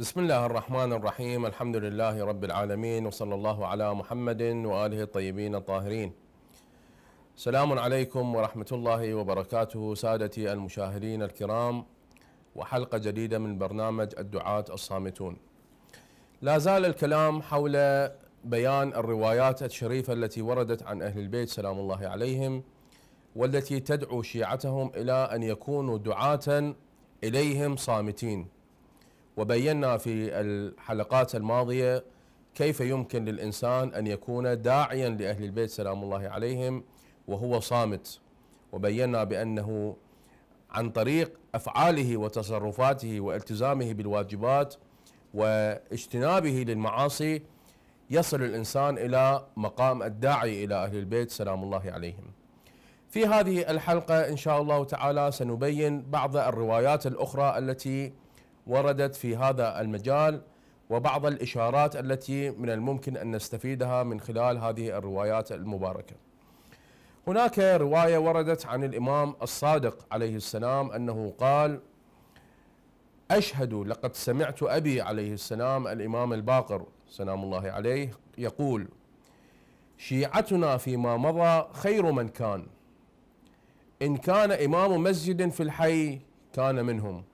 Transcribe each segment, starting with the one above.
بسم الله الرحمن الرحيم الحمد لله رب العالمين وصلى الله على محمد وآله الطيبين الطاهرين سلام عليكم ورحمة الله وبركاته سادتي المشاهدين الكرام وحلقة جديدة من برنامج الدعاة الصامتون لا زال الكلام حول بيان الروايات الشريفة التي وردت عن أهل البيت سلام الله عليهم والتي تدعو شيعتهم إلى أن يكونوا دعاة إليهم صامتين وبينا في الحلقات الماضية كيف يمكن للإنسان أن يكون داعيا لأهل البيت سلام الله عليهم وهو صامت وبينا بأنه عن طريق أفعاله وتصرفاته والتزامه بالواجبات واجتنابه للمعاصي يصل الإنسان إلى مقام الداعي إلى أهل البيت سلام الله عليهم في هذه الحلقة إن شاء الله تعالى سنبين بعض الروايات الأخرى التي وردت في هذا المجال وبعض الإشارات التي من الممكن أن نستفيدها من خلال هذه الروايات المباركة هناك رواية وردت عن الإمام الصادق عليه السلام أنه قال أشهد لقد سمعت أبي عليه السلام الإمام الباقر سلام الله عليه يقول شيعتنا فيما مضى خير من كان إن كان إمام مسجد في الحي كان منهم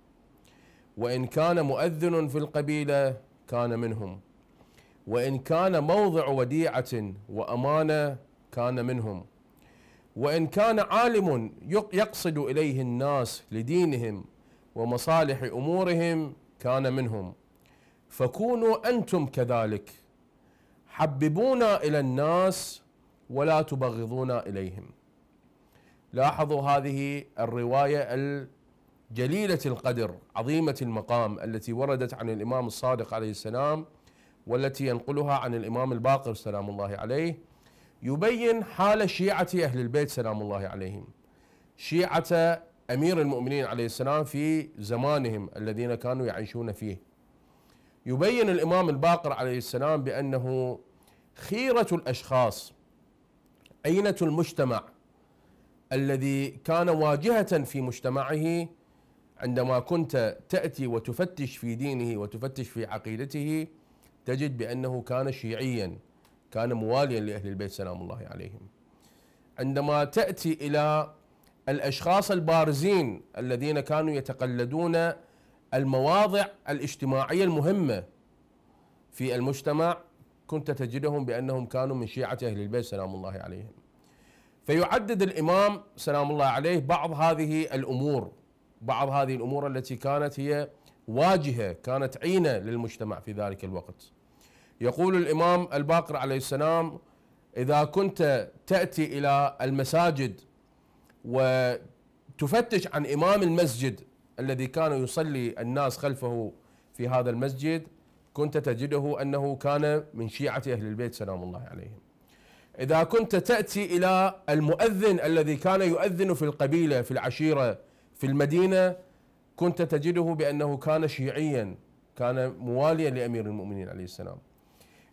وإن كان مؤذن في القبيلة كان منهم وإن كان موضع وديعة وأمانة كان منهم وإن كان عالم يقصد إليه الناس لدينهم ومصالح أمورهم كان منهم فكونوا أنتم كذلك حببونا إلى الناس ولا تبغضونا إليهم لاحظوا هذه الرواية جليلة القدر عظيمة المقام التي وردت عن الإمام الصادق عليه السلام والتي ينقلها عن الإمام الباقر سلام الله عليه يبين حال شيعة أهل البيت سلام الله عليهم شيعة أمير المؤمنين عليه السلام في زمانهم الذين كانوا يعيشون فيه يبين الإمام الباقر عليه السلام بأنه خيرة الأشخاص أينة المجتمع الذي كان واجهة في مجتمعه عندما كنت تأتي وتفتش في دينه وتفتش في عقيدته تجد بأنه كان شيعيا كان مواليا لأهل البيت سلام الله عليهم عندما تأتي إلى الأشخاص البارزين الذين كانوا يتقلدون المواضع الاجتماعية المهمة في المجتمع كنت تجدهم بأنهم كانوا من شيعة أهل البيت سلام الله عليهم فيعدد الإمام سلام الله عليه بعض هذه الأمور بعض هذه الامور التي كانت هي واجهه كانت عينه للمجتمع في ذلك الوقت. يقول الامام الباقر عليه السلام اذا كنت تاتي الى المساجد وتفتش عن امام المسجد الذي كان يصلي الناس خلفه في هذا المسجد كنت تجده انه كان من شيعه اهل البيت سلام الله عليهم. اذا كنت تاتي الى المؤذن الذي كان يؤذن في القبيله في العشيره في المدينة كنت تجده بأنه كان شيعيا كان مواليا لأمير المؤمنين عليه السلام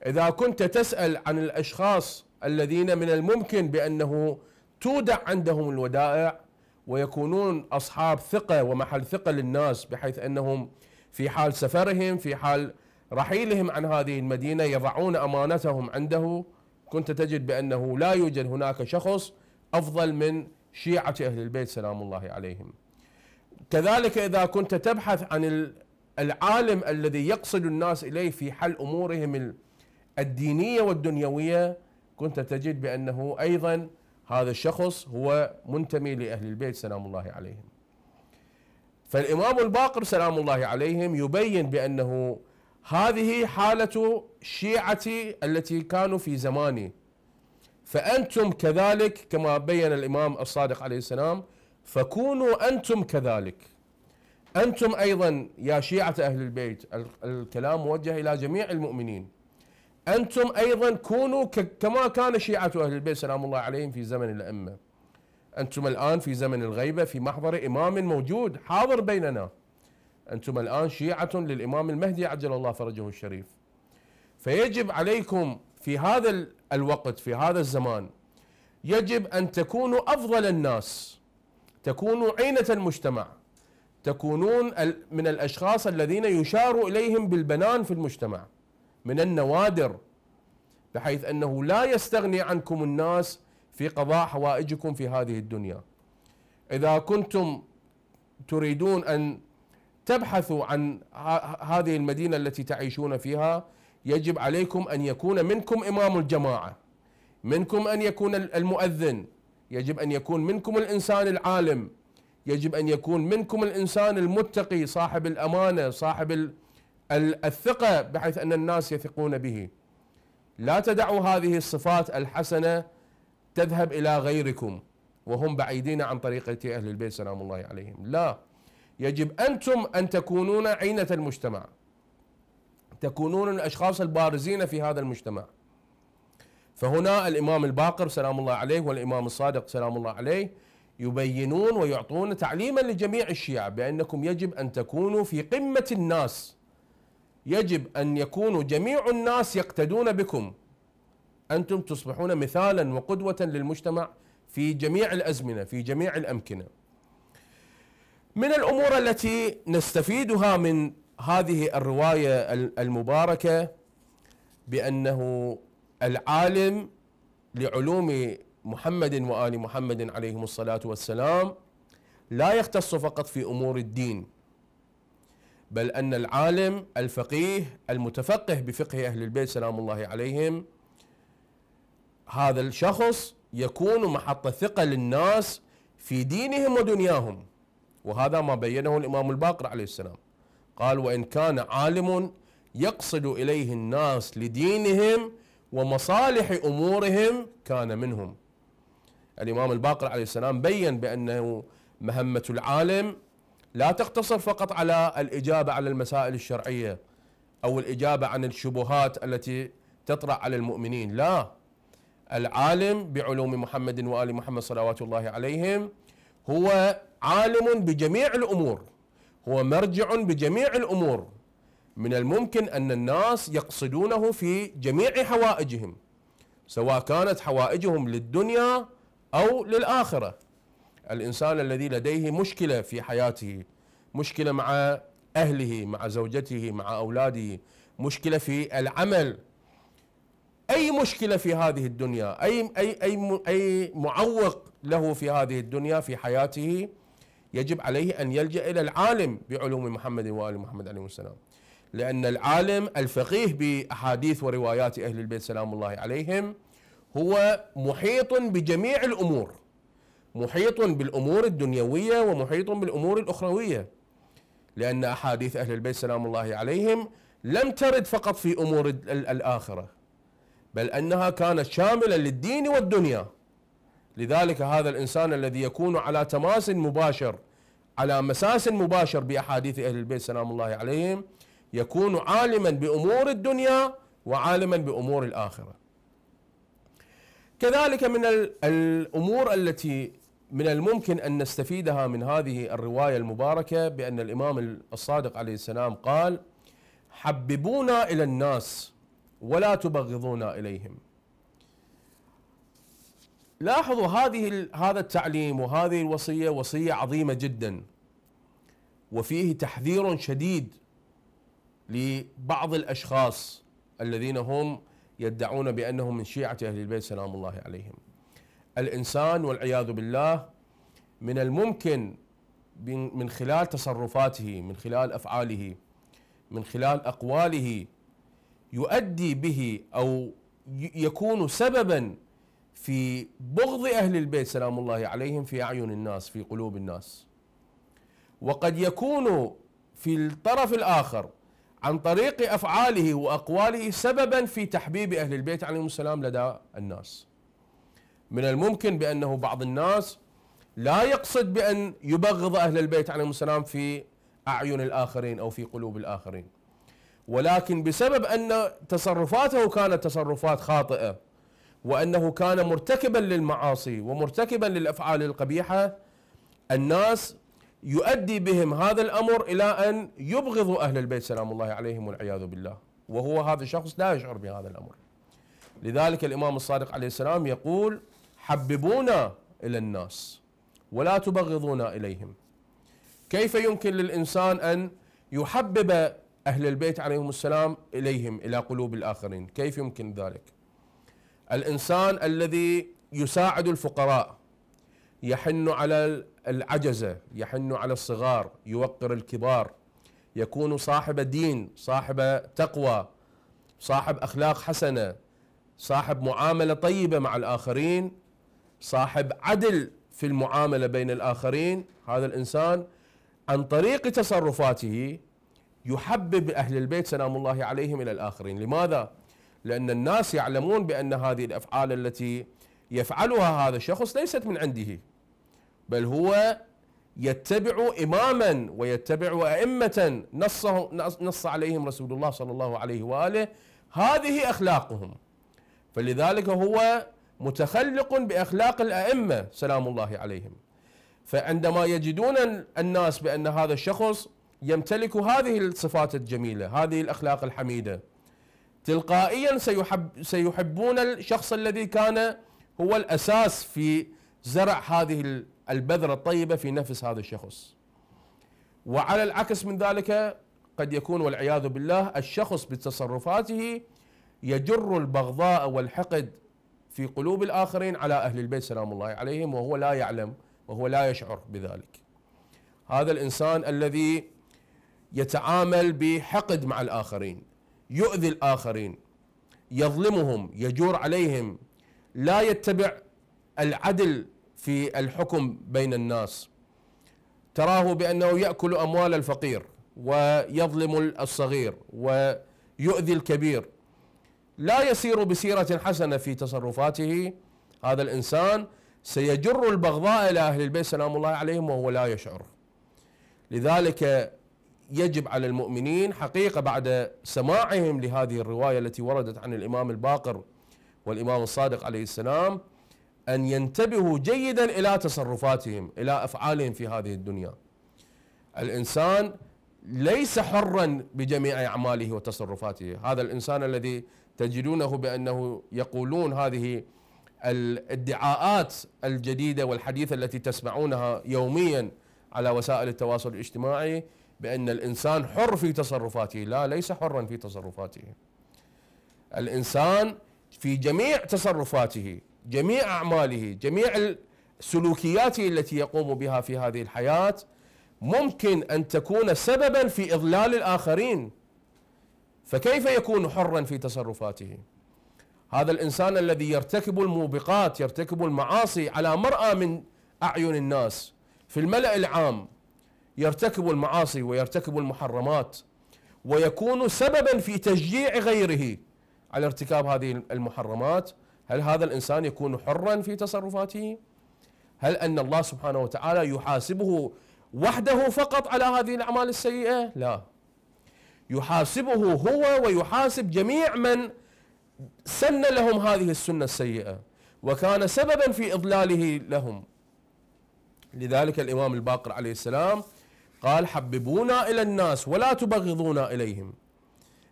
إذا كنت تسأل عن الأشخاص الذين من الممكن بأنه تودع عندهم الودائع ويكونون أصحاب ثقة ومحل ثقة للناس بحيث أنهم في حال سفرهم في حال رحيلهم عن هذه المدينة يضعون أمانتهم عنده كنت تجد بأنه لا يوجد هناك شخص أفضل من شيعة أهل البيت سلام الله عليهم كذلك إذا كنت تبحث عن العالم الذي يقصد الناس إليه في حل أمورهم الدينية والدنيوية كنت تجد بأنه أيضا هذا الشخص هو منتمي لأهل البيت سلام الله عليهم فالإمام الباقر سلام الله عليهم يبين بأنه هذه حالة الشيعة التي كانوا في زمانه فأنتم كذلك كما بين الإمام الصادق عليه السلام فكونوا أنتم كذلك أنتم أيضا يا شيعة أهل البيت الكلام موجه إلى جميع المؤمنين أنتم أيضا كونوا كما كان شيعة أهل البيت سلام الله عليهم في زمن الأئمة أنتم الآن في زمن الغيبة في محضر إمام موجود حاضر بيننا أنتم الآن شيعة للإمام المهدي عجل الله فرجه الشريف فيجب عليكم في هذا الوقت في هذا الزمان يجب أن تكونوا أفضل الناس تكونوا عينة المجتمع تكونون من الأشخاص الذين يشار إليهم بالبنان في المجتمع من النوادر بحيث أنه لا يستغني عنكم الناس في قضاء حوائجكم في هذه الدنيا إذا كنتم تريدون أن تبحثوا عن هذه المدينة التي تعيشون فيها يجب عليكم أن يكون منكم إمام الجماعة منكم أن يكون المؤذن يجب أن يكون منكم الإنسان العالم يجب أن يكون منكم الإنسان المتقي صاحب الأمانة صاحب الثقة بحيث أن الناس يثقون به لا تدعوا هذه الصفات الحسنة تذهب إلى غيركم وهم بعيدين عن طريقة أهل البيت سلام الله عليهم لا يجب أنتم أن تكونون عينة المجتمع تكونون الأشخاص البارزين في هذا المجتمع فهنا الإمام الباقر سلام الله عليه والإمام الصادق سلام الله عليه يبينون ويعطون تعليما لجميع الشيعة بأنكم يجب أن تكونوا في قمة الناس يجب أن يكونوا جميع الناس يقتدون بكم أنتم تصبحون مثالا وقدوة للمجتمع في جميع الأزمنة في جميع الأمكنة من الأمور التي نستفيدها من هذه الرواية المباركة بأنه العالم لعلوم محمد وآل محمد عليهم الصلاة والسلام لا يختص فقط في أمور الدين بل أن العالم الفقيه المتفقه بفقه أهل البيت سلام الله عليهم هذا الشخص يكون محط ثقة للناس في دينهم ودنياهم وهذا ما بينه الإمام الباقر عليه السلام قال وإن كان عالم يقصد إليه الناس لدينهم ومصالح أمورهم كان منهم الإمام الباقر عليه السلام بين بأنه مهمة العالم لا تقتصر فقط على الإجابة على المسائل الشرعية أو الإجابة عن الشبهات التي تطرأ على المؤمنين لا العالم بعلوم محمد وآل محمد صلوات الله عليهم هو عالم بجميع الأمور هو مرجع بجميع الأمور من الممكن أن الناس يقصدونه في جميع حوائجهم سواء كانت حوائجهم للدنيا أو للآخرة الإنسان الذي لديه مشكلة في حياته مشكلة مع أهله مع زوجته مع أولاده مشكلة في العمل أي مشكلة في هذه الدنيا أي, أي, أي, أي معوق له في هذه الدنيا في حياته يجب عليه أن يلجأ إلى العالم بعلوم محمد وآل محمد عليه السلام لأن العالم الفقيه بأحاديث وروايات أهل البيت سلام الله عليهم هو محيط بجميع الأمور محيط بالأمور الدنيوية ومحيط بالأمور الأخروية لأن أحاديث أهل البيت سلام الله عليهم لم ترد فقط في أمور الآخرة بل أنها كانت شاملة للدين والدنيا لذلك هذا الإنسان الذي يكون على تماس مباشر على مساس مباشر بأحاديث أهل البيت سلام الله عليهم يكون عالما بامور الدنيا وعالما بامور الاخره. كذلك من الامور التي من الممكن ان نستفيدها من هذه الروايه المباركه بان الامام الصادق عليه السلام قال: حببونا الى الناس ولا تبغضونا اليهم. لاحظوا هذه هذا التعليم وهذه الوصيه وصيه عظيمه جدا وفيه تحذير شديد لبعض الاشخاص الذين هم يدعون بانهم من شيعه اهل البيت سلام الله عليهم. الانسان والعياذ بالله من الممكن من خلال تصرفاته، من خلال افعاله، من خلال اقواله يؤدي به او يكون سببا في بغض اهل البيت سلام الله عليهم في اعين الناس في قلوب الناس. وقد يكون في الطرف الاخر عن طريق أفعاله وأقواله سببا في تحبيب أهل البيت عليهم السلام لدى الناس من الممكن بأنه بعض الناس لا يقصد بأن يبغض أهل البيت عليهم السلام في أعين الآخرين أو في قلوب الآخرين ولكن بسبب أن تصرفاته كانت تصرفات خاطئة وأنه كان مرتكبا للمعاصي ومرتكبا للأفعال القبيحة الناس يؤدي بهم هذا الامر الى ان يبغضوا اهل البيت سلام الله عليهم والعياذ بالله وهو هذا الشخص لا يشعر بهذا الامر لذلك الامام الصادق عليه السلام يقول حببونا الى الناس ولا تبغضونا اليهم كيف يمكن للانسان ان يحبب اهل البيت عليهم السلام اليهم الى قلوب الاخرين كيف يمكن ذلك الانسان الذي يساعد الفقراء يحن على العجزة يحن على الصغار يوقر الكبار يكون صاحب دين صاحب تقوى صاحب أخلاق حسنة صاحب معاملة طيبة مع الآخرين صاحب عدل في المعاملة بين الآخرين هذا الإنسان عن طريق تصرفاته يحبب أهل البيت سلام الله عليهم إلى الآخرين لماذا؟ لأن الناس يعلمون بأن هذه الأفعال التي يفعلها هذا الشخص ليست من عنده بل هو يتبع إماما ويتبع أئمة نصه نص عليهم رسول الله صلى الله عليه وآله هذه أخلاقهم فلذلك هو متخلق بأخلاق الأئمة سلام الله عليهم فعندما يجدون الناس بأن هذا الشخص يمتلك هذه الصفات الجميلة هذه الأخلاق الحميدة تلقائيا سيحب سيحبون الشخص الذي كان هو الأساس في زرع هذه البذرة الطيبة في نفس هذا الشخص وعلى العكس من ذلك قد يكون والعياذ بالله الشخص بتصرفاته يجر البغضاء والحقد في قلوب الآخرين على أهل البيت سلام الله عليهم وهو لا يعلم وهو لا يشعر بذلك هذا الإنسان الذي يتعامل بحقد مع الآخرين يؤذي الآخرين يظلمهم يجور عليهم لا يتبع العدل في الحكم بين الناس تراه بانه ياكل اموال الفقير ويظلم الصغير ويؤذي الكبير لا يسير بسيره حسنه في تصرفاته هذا الانسان سيجر البغضاء الى اهل البيت سلام الله عليهم وهو لا يشعر لذلك يجب على المؤمنين حقيقه بعد سماعهم لهذه الروايه التي وردت عن الامام الباقر والامام الصادق عليه السلام أن ينتبهوا جيدا إلى تصرفاتهم إلى أفعالهم في هذه الدنيا الإنسان ليس حرا بجميع أعماله وتصرفاته هذا الإنسان الذي تجدونه بأنه يقولون هذه الادعاءات الجديدة والحديثة التي تسمعونها يوميا على وسائل التواصل الاجتماعي بأن الإنسان حر في تصرفاته لا ليس حرا في تصرفاته الإنسان في جميع تصرفاته جميع اعماله جميع السلوكيات التي يقوم بها في هذه الحياه ممكن ان تكون سببا في اضلال الاخرين فكيف يكون حرا في تصرفاته هذا الانسان الذي يرتكب الموبقات يرتكب المعاصي على مرأى من اعين الناس في الملأ العام يرتكب المعاصي ويرتكب المحرمات ويكون سببا في تشجيع غيره على ارتكاب هذه المحرمات هل هذا الإنسان يكون حرا في تصرفاته هل أن الله سبحانه وتعالى يحاسبه وحده فقط على هذه الأعمال السيئة لا يحاسبه هو ويحاسب جميع من سن لهم هذه السنة السيئة وكان سببا في إضلاله لهم لذلك الإمام الباقر عليه السلام قال حببونا إلى الناس ولا تبغضونا إليهم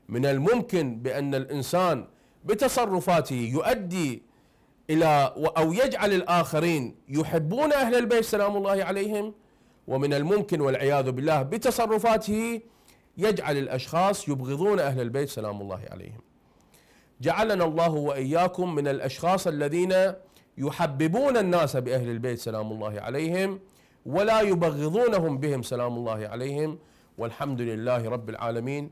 من الممكن بأن الإنسان بتصرفاته يؤدي إلى أو يجعل الآخرين يحبون أهل البيت سلام الله عليهم ومن الممكن والعياذ بالله بتصرفاته يجعل الأشخاص يبغضون أهل البيت سلام الله عليهم جعلنا الله وإياكم من الأشخاص الذين يحببون الناس بأهل البيت سلام الله عليهم ولا يبغضونهم بهم سلام الله عليهم والحمد لله رب العالمين